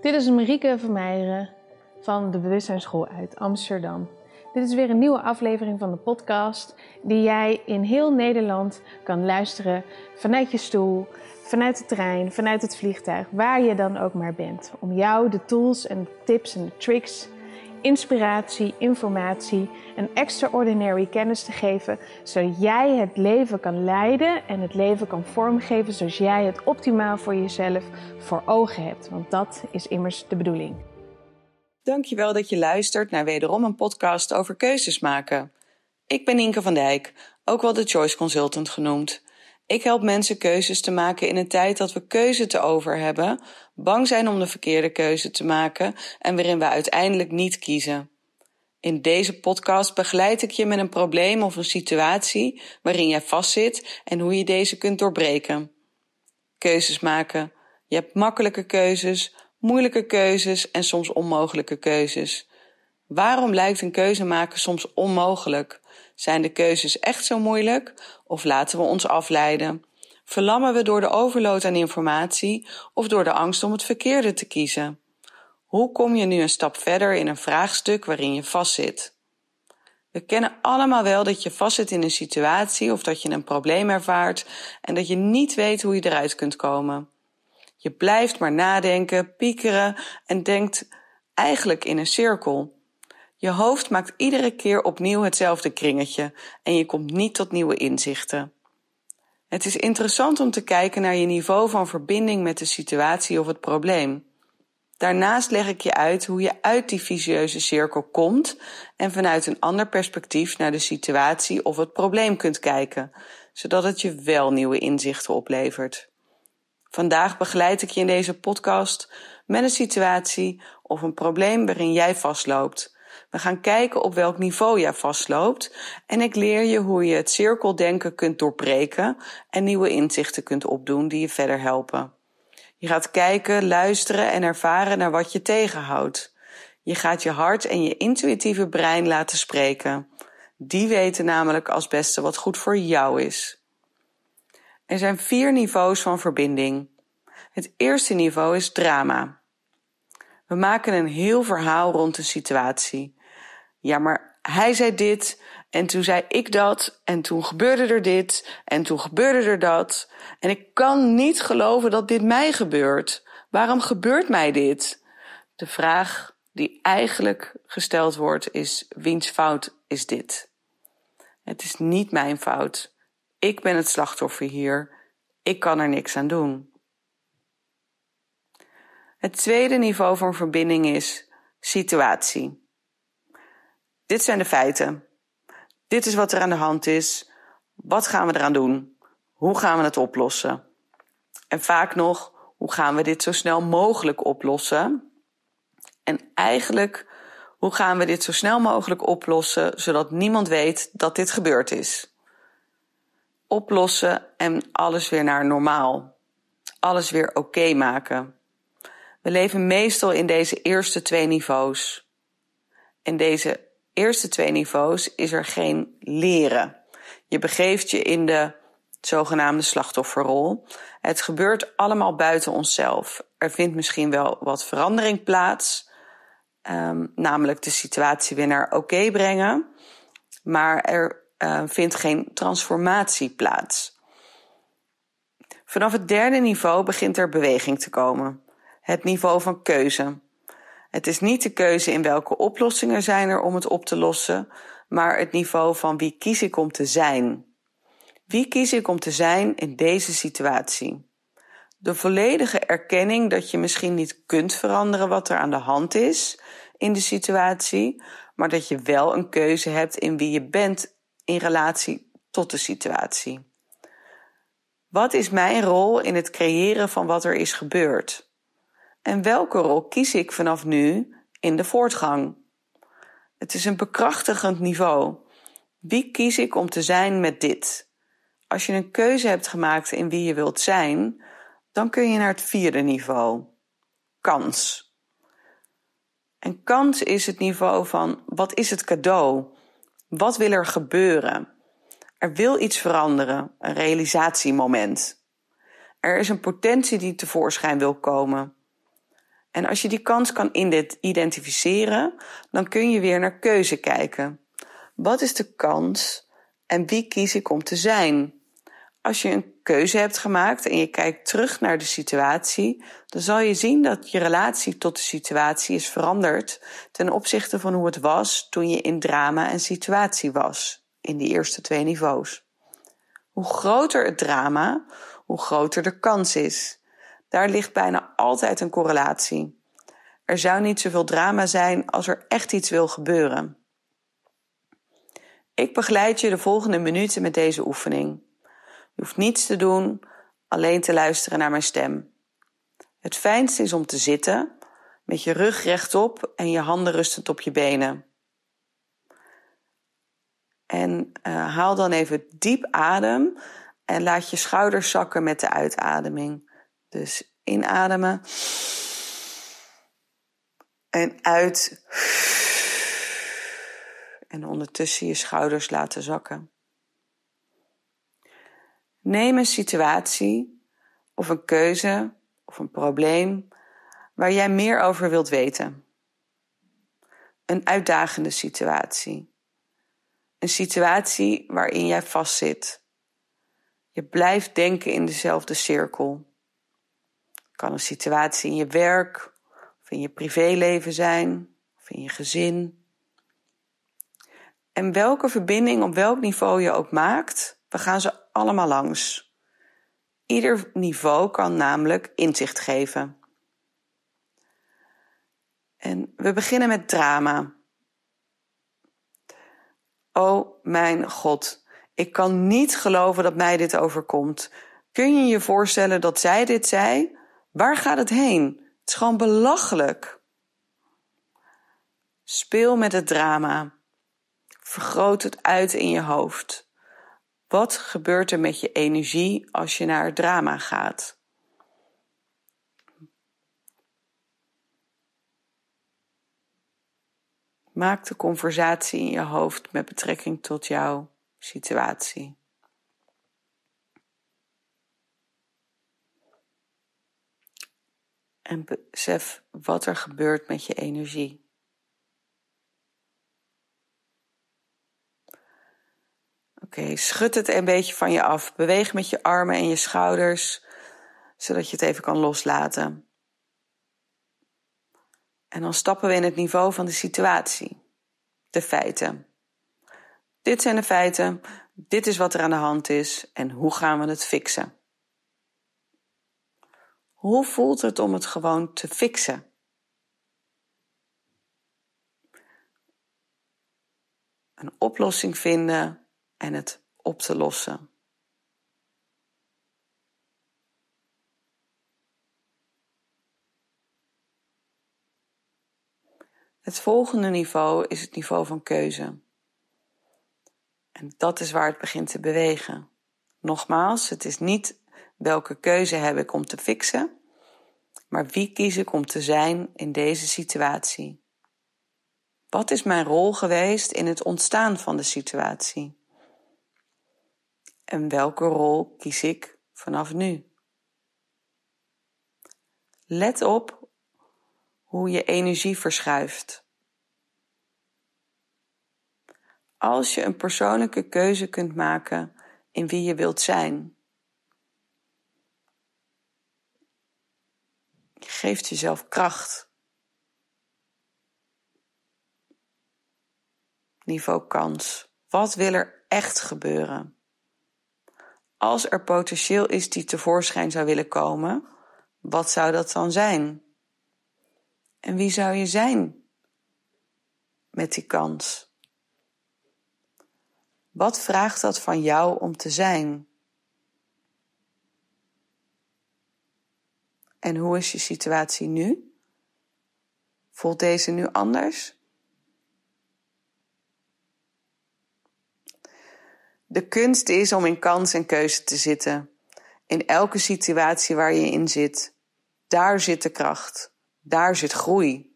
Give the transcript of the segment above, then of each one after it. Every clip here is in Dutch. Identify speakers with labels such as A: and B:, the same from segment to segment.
A: Dit is Marieke Vermeijeren van de Bewustzijnsschool uit Amsterdam. Dit is weer een nieuwe aflevering van de podcast die jij in heel Nederland kan luisteren vanuit je stoel, vanuit de trein, vanuit het vliegtuig, waar je dan ook maar bent. Om jou de tools en tips en tricks inspiratie, informatie en extraordinary kennis te geven, zodat jij het leven kan leiden en het leven kan vormgeven zoals jij het optimaal voor jezelf voor ogen hebt. Want dat is immers de bedoeling. Dankjewel dat je luistert naar wederom een podcast over keuzes maken. Ik ben Inke van Dijk, ook wel de Choice Consultant genoemd. Ik help mensen keuzes te maken in een tijd dat we keuze te over hebben, bang zijn om de verkeerde keuze te maken en waarin we uiteindelijk niet kiezen. In deze podcast begeleid ik je met een probleem of een situatie waarin jij vastzit en hoe je deze kunt doorbreken. Keuzes maken. Je hebt makkelijke keuzes, moeilijke keuzes en soms onmogelijke keuzes. Waarom lijkt een keuze maken soms onmogelijk? Zijn de keuzes echt zo moeilijk of laten we ons afleiden? Verlammen we door de overload aan informatie of door de angst om het verkeerde te kiezen? Hoe kom je nu een stap verder in een vraagstuk waarin je vastzit? We kennen allemaal wel dat je vastzit in een situatie of dat je een probleem ervaart en dat je niet weet hoe je eruit kunt komen. Je blijft maar nadenken, piekeren en denkt eigenlijk in een cirkel. Je hoofd maakt iedere keer opnieuw hetzelfde kringetje en je komt niet tot nieuwe inzichten. Het is interessant om te kijken naar je niveau van verbinding met de situatie of het probleem. Daarnaast leg ik je uit hoe je uit die vicieuze cirkel komt en vanuit een ander perspectief naar de situatie of het probleem kunt kijken, zodat het je wel nieuwe inzichten oplevert. Vandaag begeleid ik je in deze podcast met een situatie of een probleem waarin jij vastloopt we gaan kijken op welk niveau jij vastloopt. En ik leer je hoe je het cirkeldenken kunt doorbreken en nieuwe inzichten kunt opdoen die je verder helpen. Je gaat kijken, luisteren en ervaren naar wat je tegenhoudt. Je gaat je hart en je intuïtieve brein laten spreken. Die weten namelijk als beste wat goed voor jou is. Er zijn vier niveaus van verbinding. Het eerste niveau is drama. We maken een heel verhaal rond een situatie ja, maar hij zei dit en toen zei ik dat en toen gebeurde er dit en toen gebeurde er dat. En ik kan niet geloven dat dit mij gebeurt. Waarom gebeurt mij dit? De vraag die eigenlijk gesteld wordt is: wiens fout is dit? Het is niet mijn fout. Ik ben het slachtoffer hier. Ik kan er niks aan doen. Het tweede niveau van verbinding is situatie. Dit zijn de feiten. Dit is wat er aan de hand is. Wat gaan we eraan doen? Hoe gaan we het oplossen? En vaak nog, hoe gaan we dit zo snel mogelijk oplossen? En eigenlijk, hoe gaan we dit zo snel mogelijk oplossen zodat niemand weet dat dit gebeurd is? Oplossen en alles weer naar normaal. Alles weer oké maken. We leven meestal in deze eerste twee niveaus. In deze eerste twee niveaus is er geen leren. Je begeeft je in de zogenaamde slachtofferrol. Het gebeurt allemaal buiten onszelf. Er vindt misschien wel wat verandering plaats, ehm, namelijk de situatie weer naar oké brengen, maar er ehm, vindt geen transformatie plaats. Vanaf het derde niveau begint er beweging te komen. Het niveau van keuze. Het is niet de keuze in welke oplossingen zijn er om het op te lossen, maar het niveau van wie kies ik om te zijn. Wie kies ik om te zijn in deze situatie? De volledige erkenning dat je misschien niet kunt veranderen wat er aan de hand is in de situatie, maar dat je wel een keuze hebt in wie je bent in relatie tot de situatie. Wat is mijn rol in het creëren van wat er is gebeurd? En welke rol kies ik vanaf nu in de voortgang? Het is een bekrachtigend niveau. Wie kies ik om te zijn met dit? Als je een keuze hebt gemaakt in wie je wilt zijn, dan kun je naar het vierde niveau: kans. En kans is het niveau van wat is het cadeau? Wat wil er gebeuren? Er wil iets veranderen, een realisatiemoment. Er is een potentie die tevoorschijn wil komen. En als je die kans kan identificeren, dan kun je weer naar keuze kijken. Wat is de kans en wie kies ik om te zijn? Als je een keuze hebt gemaakt en je kijkt terug naar de situatie, dan zal je zien dat je relatie tot de situatie is veranderd ten opzichte van hoe het was toen je in drama en situatie was, in die eerste twee niveaus. Hoe groter het drama, hoe groter de kans is. Daar ligt bijna altijd een correlatie. Er zou niet zoveel drama zijn als er echt iets wil gebeuren. Ik begeleid je de volgende minuten met deze oefening. Je hoeft niets te doen, alleen te luisteren naar mijn stem. Het fijnste is om te zitten, met je rug rechtop en je handen rustend op je benen. En eh, haal dan even diep adem en laat je schouders zakken met de uitademing. Dus inademen. En uit. En ondertussen je schouders laten zakken. Neem een situatie of een keuze of een probleem waar jij meer over wilt weten. Een uitdagende situatie. Een situatie waarin jij vastzit. Je blijft denken in dezelfde cirkel kan een situatie in je werk of in je privéleven zijn of in je gezin. En welke verbinding op welk niveau je ook maakt, we gaan ze allemaal langs. Ieder niveau kan namelijk inzicht geven. En we beginnen met drama. Oh mijn God, ik kan niet geloven dat mij dit overkomt. Kun je je voorstellen dat zij dit zei? Waar gaat het heen? Het is gewoon belachelijk. Speel met het drama. Vergroot het uit in je hoofd. Wat gebeurt er met je energie als je naar het drama gaat? Maak de conversatie in je hoofd met betrekking tot jouw situatie. en besef wat er gebeurt met je energie. Oké, schud het een beetje van je af. Beweeg met je armen en je schouders, zodat je het even kan loslaten. En dan stappen we in het niveau van de situatie, de feiten. Dit zijn de feiten, dit is wat er aan de hand is en hoe gaan we het fixen? Hoe voelt het om het gewoon te fixen? Een oplossing vinden en het op te lossen. Het volgende niveau is het niveau van keuze. En dat is waar het begint te bewegen. Nogmaals, het is niet Welke keuze heb ik om te fixen? Maar wie kies ik om te zijn in deze situatie? Wat is mijn rol geweest in het ontstaan van de situatie? En welke rol kies ik vanaf nu? Let op hoe je energie verschuift. Als je een persoonlijke keuze kunt maken in wie je wilt zijn geeft jezelf kracht. Niveau kans. Wat wil er echt gebeuren? Als er potentieel is die tevoorschijn zou willen komen, wat zou dat dan zijn? En wie zou je zijn met die kans? Wat vraagt dat van jou om te zijn? En hoe is je situatie nu? Voelt deze nu anders? De kunst is om in kans en keuze te zitten. In elke situatie waar je in zit. Daar zit de kracht. Daar zit groei.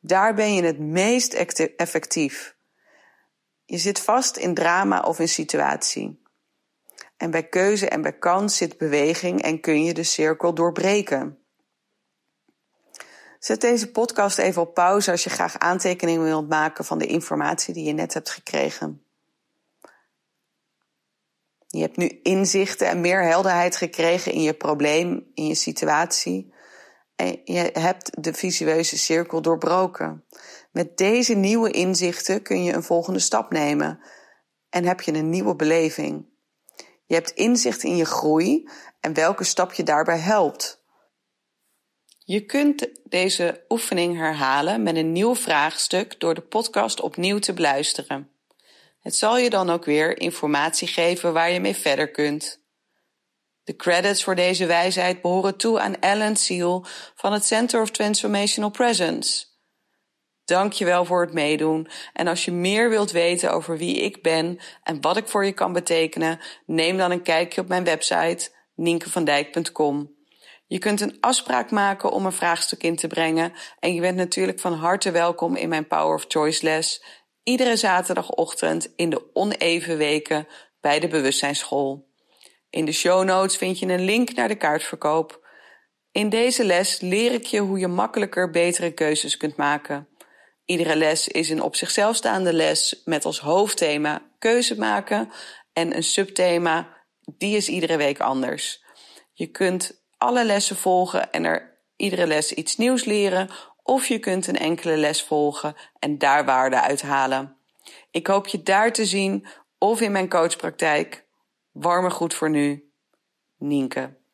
A: Daar ben je het meest effectief. Je zit vast in drama of in situatie. En bij keuze en bij kans zit beweging en kun je de cirkel doorbreken. Zet deze podcast even op pauze als je graag aantekeningen wilt maken van de informatie die je net hebt gekregen. Je hebt nu inzichten en meer helderheid gekregen in je probleem, in je situatie. En je hebt de visueuze cirkel doorbroken. Met deze nieuwe inzichten kun je een volgende stap nemen en heb je een nieuwe beleving. Je hebt inzicht in je groei en welke stap je daarbij helpt. Je kunt deze oefening herhalen met een nieuw vraagstuk door de podcast opnieuw te beluisteren. Het zal je dan ook weer informatie geven waar je mee verder kunt. De credits voor deze wijsheid behoren toe aan Alan Seal van het Center of Transformational Presence. Dank je wel voor het meedoen. En als je meer wilt weten over wie ik ben en wat ik voor je kan betekenen, neem dan een kijkje op mijn website ninkevandijk.com. Je kunt een afspraak maken om een vraagstuk in te brengen en je bent natuurlijk van harte welkom in mijn Power of Choice les iedere zaterdagochtend in de oneven weken bij de bewustzijnsschool. In de show notes vind je een link naar de kaartverkoop. In deze les leer ik je hoe je makkelijker betere keuzes kunt maken. Iedere les is een op zichzelf staande les met als hoofdthema keuze maken en een subthema, die is iedere week anders. Je kunt alle lessen volgen en er iedere les iets nieuws leren of je kunt een enkele les volgen en daar waarde uithalen. Ik hoop je daar te zien of in mijn coachpraktijk. Warme goed voor nu. Nienke.